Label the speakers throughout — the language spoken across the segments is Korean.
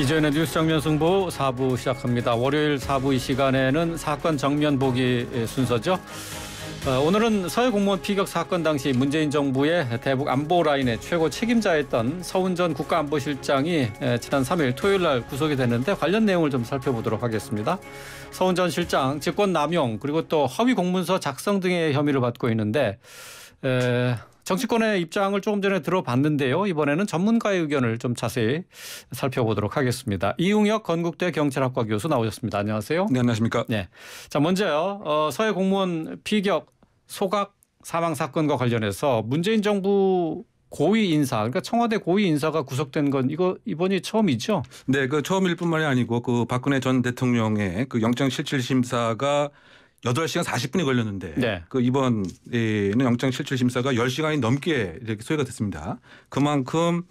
Speaker 1: 이전의 뉴스 정면 승부 4부 시작합니다. 월요일 4부 이 시간에는 사건 정면 보기 순서죠. 어, 오늘은 서해 공무원 피격 사건 당시 문재인 정부의 대북 안보 라인의 최고 책임자였던 서훈 전 국가안보실장이 지난 3일 토요일 날 구속이 됐는데 관련 내용을 좀 살펴보도록 하겠습니다. 서훈 전 실장 직권 남용 그리고 또 허위 공문서 작성 등의 혐의를 받고 있는데 정치권의 입장을 조금 전에 들어봤는데요. 이번에는 전문가의 의견을 좀 자세히 살펴보도록 하겠습니다. 이웅혁 건국대 경찰학과 교수 나오셨습니다. 안녕하세요. 네, 안녕하십니까? 네. 자, 먼저요. 어, 서해 공무원 피격 소각 사망 사건과 관련해서 문재인 정부 고위 인사, 그러니까 청와대 고위 인사가 구속된 건 이거 이번이 처음이죠?
Speaker 2: 네, 그 처음일 뿐만이 아니고 그 박근혜 전 대통령의 그 영장 실질 심사가 여덟 시간 사십 분이 걸렸는데 네. 그 이번에는 영장 실질 심사가 열시간이 넘게 이렇게 소요가 됐습니다. 그만큼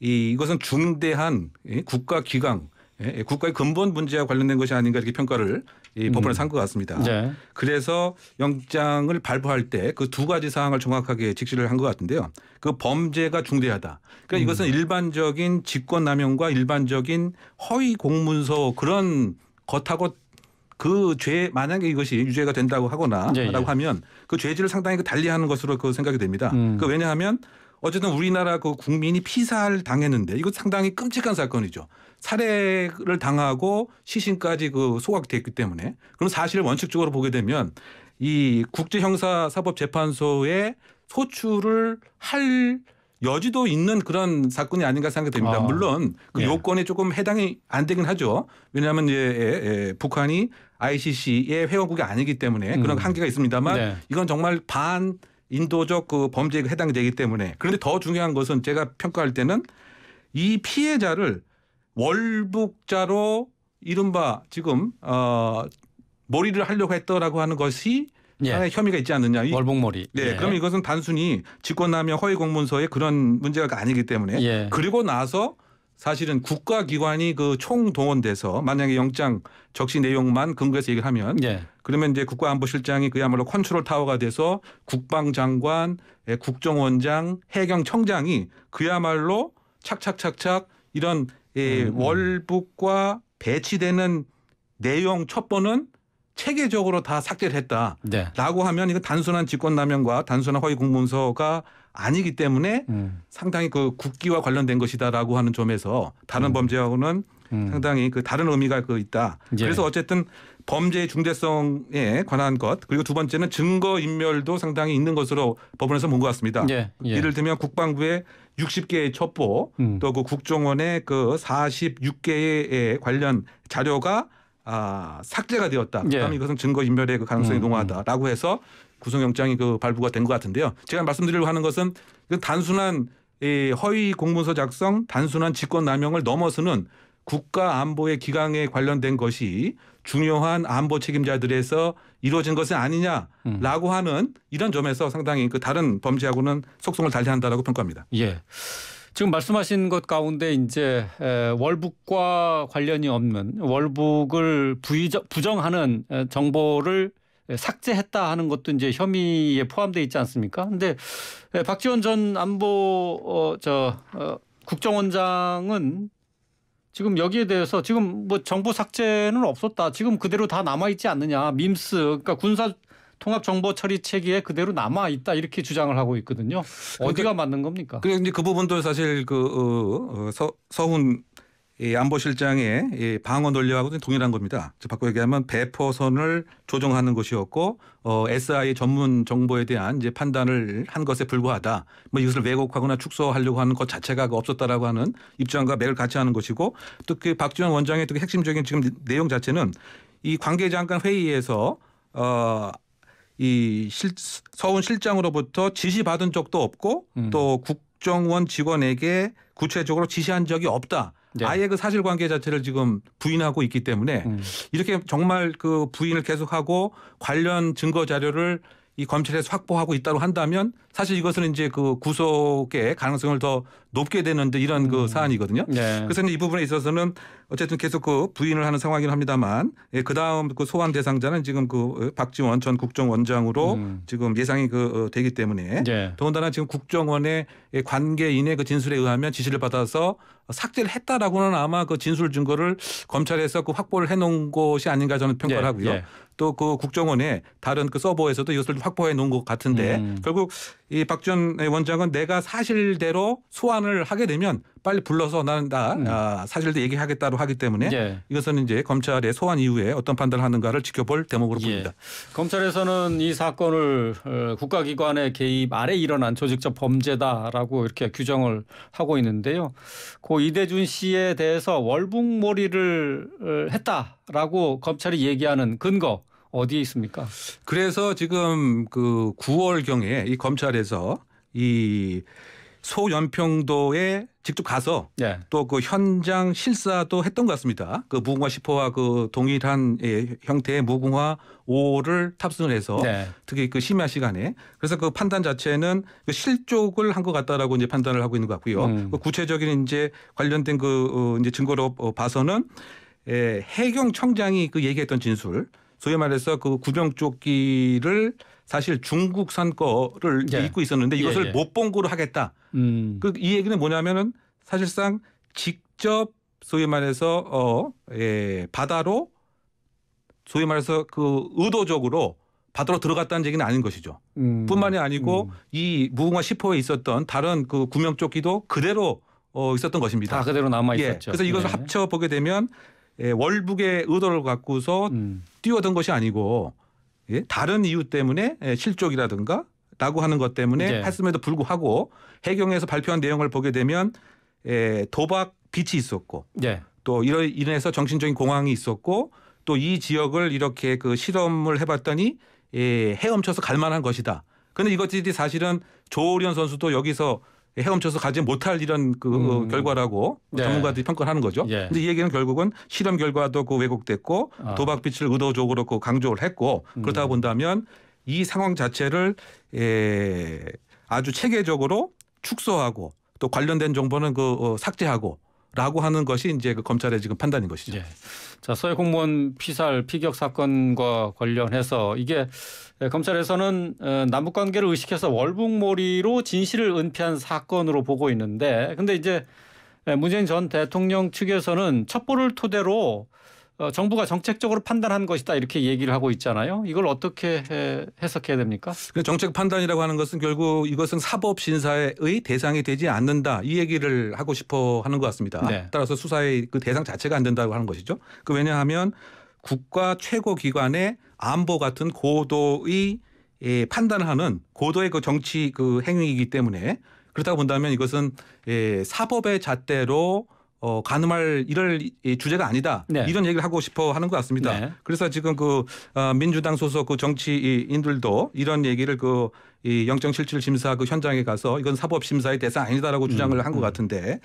Speaker 2: 이 이것은 중대한 국가 기강 예, 예, 국가의 근본 문제와 관련된 것이 아닌가 이렇게 평가를 이 법원에서 음. 한것 같습니다. 네. 그래서 영장을 발부할 때 그 두 가지 사항을 정확하게 직시를 한 것 같은데요. 그 범죄가 중대하다. 그러니까 음. 이것은 일반적인 직권남용과 일반적인 허위 공문서 그런 것하고 그죄 만약에 이것이 유죄가 된다고 하거나라고 예, 예. 하면 그 죄질을 상당히 그 달리하는 것으로 그 생각이 됩니다. 음. 그 왜냐하면 어쨌든 우리나라 그 국민이 피살 당했는데 이거 상당히 끔찍한 사건이죠. 살해를 당하고 시신까지 그 소각됐기 때문에 그럼 사실 원칙적으로 보게 되면 이국제형사사법재판소에소출을할 여지도 있는 그런 사건이 아닌가 생각됩니다. 아. 물론 그 예. 요건에 조금 해당이 안 되긴 하죠. 왜냐하면 예, 예, 예, 북한이 ICC의 회원국이 아니기 때문에 그런 음. 한계가 있습니다만 네. 이건 정말 반 인도적 그 범죄에 해당이 되기 때문에 그런데 더 중요한 것은 제가 평가할 때는 이 피해자를 월북자로 이른바 지금 어머리를 하려고 했더라고 하는 것이 예. 하나의 혐의가 있지 않느냐. 이, 월북머리 네. 예. 그면 이것은 단순히 직권남용 허위공문서의 그런 문제가 아니기 때문에 예. 그리고 나서 사실은 국가기관이 그 총동원돼서 만약에 영장 적시 내용만 근거해서 얘기를 하면 예. 그러면 이제 국가안보실장이 그야말로 컨트롤 타워가 돼서 국방장관, 예, 국정원장, 해경청장이 그야말로 착착착착 이런 예, 음. 월북과 배치되는 내용 첩보는 체계적으로 다 삭제를 했다라고 네. 하면 이거 단순한 직권남용과 단순한 허위 공문서가 아니기 때문에 음. 상당히 그 국기와 관련된 것이다라고 하는 점에서 다른 음. 범죄하고는 음. 상당히 그 다른 의미가 그 있다. 예. 그래서 어쨌든 범죄의 중대성에 관한 것 그리고 두 번째는 증거 인멸도 상당히 있는 것으로 법원에서 본 것 같습니다. 예. 예. 예를 들면 국방부의 60개의 첩보 음. 또그 국정원의 그 46개의 관련 자료가 아, 삭제가 되었다. 예. 그럼 이것은 증거 인멸의 그 가능성이 음. 음. 농후하다라고 해서 구속영장이 그 발부가 된 것 같은데요. 제가 말씀드리려고 하는 것은 이 단순한 이 허위 공문서 작성, 단순한 직권 남용을 넘어서는 국가 안보의 기강에 관련된 것이 중요한 안보 책임자들에서 이루어진 것은 아니냐라고 음. 하는 이런 점에서 상당히 그 다른 범죄하고는 속성을 달리한다라고 평가합니다.
Speaker 1: 예. 지금 말씀하신 것 가운데 이제 월북과 관련이 없는 월북을 부정하는 정보를 삭제했다 하는 것도 이제 혐의에 포함돼 있지 않습니까? 근데 박지원 전 안보 어, 저 어, 국정원장은 지금 여기에 대해서 지금 뭐 정보 삭제는 없었다. 지금 그대로 다 남아 있지 않느냐. 밈스 그러니까 군사 통합정보처리 체계에 그대로 남아 있다 이렇게 주장을 하고 있거든요. 그 어디가 맞는 겁니까?
Speaker 2: 그리고 이제 그 부분도 사실 그 어, 어, 서, 서훈 이 안보실장의 이 방어 논리하고 동일한 겁니다. 즉 바꿔 얘기하면 배포선을 조정하는 것이었고 어, SI 전문 정보에 대한 이제 판단을 한 것에 불과하다. 뭐 이것을 왜곡하거나 축소하려고 하는 것 자체가 그 없었다라고 하는 입장과 맥을 같이 하는 것이고 또그 박지원 원장의 또 핵심적인 지금 내용 자체는 이 관계장관 회의에서 어, 이 실, 서훈 실장으로부터 지시받은 적도 없고 음. 또 국정원 직원에게 구체적으로 지시한 적이 없다. 네. 아예 그 사실관계 자체를 지금 부인하고 있기 때문에 음. 이렇게 정말 그 부인을 계속하고 관련 증거 자료를 이 검찰에서 확보하고 있다고 한다면 사실 이것은 이제 그 구속의 가능성을 더 높게 되는데 이런 그 음. 그 사안이거든요. 네. 그래서 이 부분에 있어서는 어쨌든 계속 그 부인을 하는 상황이긴 합니다만 예, 그다음 그 소환 대상자는 지금 그 박지원 전 국정원장으로 음. 지금 예상이 그 어, 되기 때문에 네. 더군다나 지금 국정원의 예, 관계인의 그 진술에 의하면 지시를 받아서 삭제를 했다라고는 아마 그 진술 증거를 검찰에서 그 확보를 해놓은 것이 아닌가 저는 평가를 네. 하고요. 예. 또그 국정원의 다른 그 서버에서도 이것을 확보해 놓은 것 같은데 음. 결국 이 박전 원장은 내가 사실대로 소환을 하게 되면 빨리 불러서 나는 나 음. 아, 사실대 얘기하겠다로 하기
Speaker 1: 때문에 예.
Speaker 2: 이것은 이제 검찰의 소환 이후에 어떤 판단을 하는가를 지켜볼 대목으로 예. 보입니다. 예.
Speaker 1: 검찰에서는 이 사건을 어, 국가기관의 개입 아래 일어난 조직적 범죄다라고 이렇게 규정을 하고 있는데요. 고 이대준 씨에 대해서 월북몰이를 어, 했다라고 검찰이 얘기하는 근거 어디에 있습니까?
Speaker 2: 그래서 지금 그 9월 경에 이 검찰에서 이 소연평도에 직접 가서 네. 예. 또그 현장 실사도 했던 것 같습니다. 그 무궁화 10호와 그 동일한 예, 형태의 무궁화 5호를 탑승을 해서 네. 특히 그 심야 시간에 그래서 그 판단 자체는 그 실족을 한 것 같다라고 이제 판단을 하고 있는 것 같고요. 음. 그 구체적인 이제 관련된 그 어, 이제 증거로 어, 봐서는 예, 해경청장이 그 얘기했던 진술 소위 말해서 그 구명조끼를 사실 중국산 거를 예. 입고 있었는데 예, 이것을 예, 예. 못본 거로 하겠다. 음. 그이 얘기는 뭐냐면은 사실상 직접 소위 말해서 어 예, 바다로 소위 말해서 그 의도적으로 바다로 들어갔다는 얘기는 아닌 것이죠.
Speaker 1: 음. 뿐만이
Speaker 2: 아니고 음. 이 무궁화 10호에 있었던 다른 그 구명조끼도 그대로 어 있었던 것입니다. 다 그대로 남아 있었죠. 예. 그래서 이것을 네. 합쳐 보게 되면 예, 월북의 의도를 갖고서 음. 뛰어든 것이 아니고 예? 다른 이유 때문에 예, 실족이라든가 라고 하는 것 때문에 네. 했음에도 불구하고 해경에서 발표한 내용을 보게 되면 에, 예, 도박 빛이 있었고 네. 또 이로 인해서 정신적인 공황이 있었고 또 이 지역을 이렇게 그 실험을 해봤더니 예, 헤엄쳐서 갈만한 것이다. 그런데 이것들이 사실은 조련 선수도 여기서 헤엄쳐서 가지 못할 이런 그 음. 결과라고 네. 전문가들이 평가를 하는 거죠. 예. 근데 이 얘기는 결국은 실험 결과도 그 왜곡됐고 아. 도박빛을 의도적으로 그 강조를 했고 음. 그렇다 고 본다면 이 상황 자체를 에 예, 아주 체계적으로 축소하고 또 관련된 정보는 그 어, 삭제하고 라고 하는 것이 이제 그 검찰의 지금
Speaker 1: 판단인 것이죠. 예. 자, 서해 공무원 피살 피격 사건과 관련해서 이게 예, 검찰에서는 어, 남북 관계를 의식해서 월북몰이로 진실을 은폐한 사건으로 보고 있는데 근데 이제 예, 문재인 전 대통령 측에서는 첩보를 토대로 어, 정부가 정책적으로 판단한 것이다 이렇게 얘기를 하고 있잖아요. 이걸 어떻게 해, 석해야 됩니까? 그러니까 정책 판단이라고 하는 것은 결국 이것은 사법 신사의
Speaker 2: 대상이 되지 않는다 이 얘기를 하고 싶어 하는 것 같습니다. 네. 따라서 수사의 그 대상 자체가 안 된다고 하는 것이죠. 그 왜냐하면 국가 최고 기관의 안보 같은 고도의 예, 판단하는 고도의 그 정치 그 행위이기 때문에 그렇다고 본다면 이것은 예, 사법의 잣대로 어, 가늠할 이럴 주제가 아니다. 네. 이런 얘기를 하고 싶어 하는 것 같습니다. 네. 그래서 지금 그 어, 민주당 소속 그 정치인들도 이런 얘기를 그이 영장실질 심사 그 현장에 가서 이건 사법 심사의 대상 아니다라고 음, 주장을 한것 음. 같은데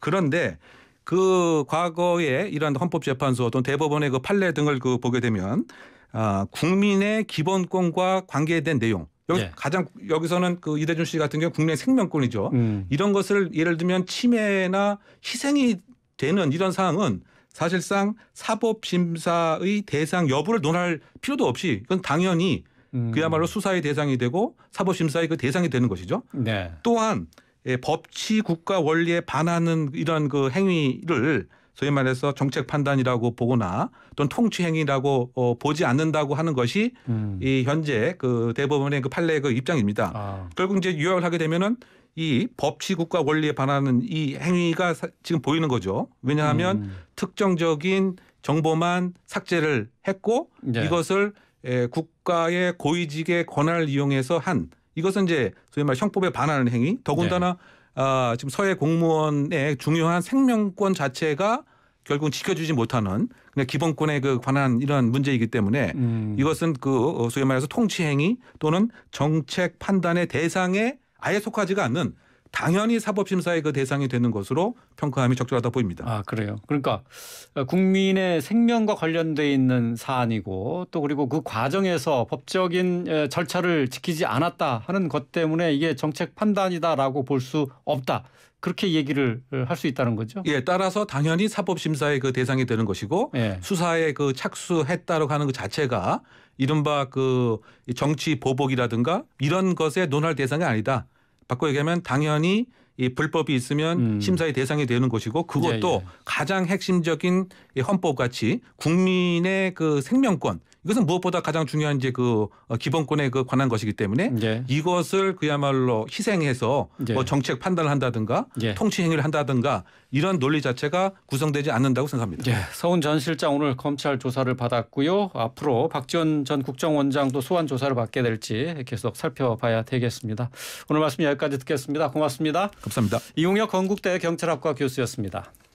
Speaker 2: 그런데 그 과거에 이런 헌법재판소 또는 대법원의 그 판례 등을 그 보게 되면 아, 국민의 기본권과 관계된 내용 여기서 예. 가장 여기서는 그 이대준 씨 같은 경우 국내 생명권이죠. 음. 이런 것을 예를 들면 침해나 희생이 되는 이런 사항은 사실상 사법 심사의 대상 여부를 논할 필요도 없이 그건 당연히 음. 그야말로 수사의 대상이 되고 사법 심사의 그 대상이 되는 것이죠. 네. 또한 예, 법치 국가 원리에 반하는 이런 그 행위를 소위 말해서 정책 판단이라고 보거나 또는 통치 행위라고 어, 보지 않는다고 하는 것이 음. 이 현재 그 대법원의 그 판례의 그 입장입니다. 아. 결국 이제 유학을 하게 되면은 이 법치국가 원리에 반하는 이 행위가 사, 지금 보이는 거죠. 왜냐하면 음. 특정적인 정보만 삭제를 했고 네. 이것을 에, 국가의 고위직의 권한을 이용해서 한 이것은 이제 소위 말 형법에 반하는 행위 더군다나 네. 아, 지금 서해 공무원의 중요한 생명권 자체가 결국 지켜주지 못하는 그냥 기본권에 그 관한 이런 문제이기 때문에 음. 이것은 그 어, 소위 말해서 통치행위 또는 정책 판단의 대상에 아예 속하지가 않는
Speaker 1: 당연히 사법심사의 그 대상이 되는 것으로 평가함이 적절하다 보입니다. 아 그래요. 그러니까 국민의 생명과 관련돼 있는 사안이고 또 그리고 그 과정에서 법적인 절차를 지키지 않았다 하는 것 때문에 이게 정책 판단이다라고 볼 수 없다. 그렇게 얘기를 할 수 있다는 거죠. 예, 따라서 당연히 사법 심사의 그 대상이
Speaker 2: 되는 것이고 예. 수사에 그 착수했다고 하는 그 자체가 이른바 그 정치 보복이라든가 이런 것에 논할 대상이 아니다. 바꿔 얘기하면 당연히 이 불법이 있으면 음. 심사의 대상이 되는 것이고 그것도 예, 예. 가장 핵심적인 헌법 같이 국민의 그 생명권 이것은 무엇보다 가장 중요한 이제 그 어, 기본권에 그 관한 것이기 때문에 예. 이것을 그야말로 희생해서 예. 뭐 정책 판단을 한다든가 예. 통치 행위를 한다든가 이런 논리 자체가 구성되지 않는다고 생각합니다. 예.
Speaker 1: 서훈 전 실장 오늘 검찰 조사를 받았고요. 앞으로 박지원 전 국정원장도 소환 조사를 받게 될지 계속 살펴봐야 되겠습니다. 오늘 말씀 여기까지 듣겠습니다. 고맙습니다. 감사합니다. 이용혁 건국대 경찰학과 교수였습니다.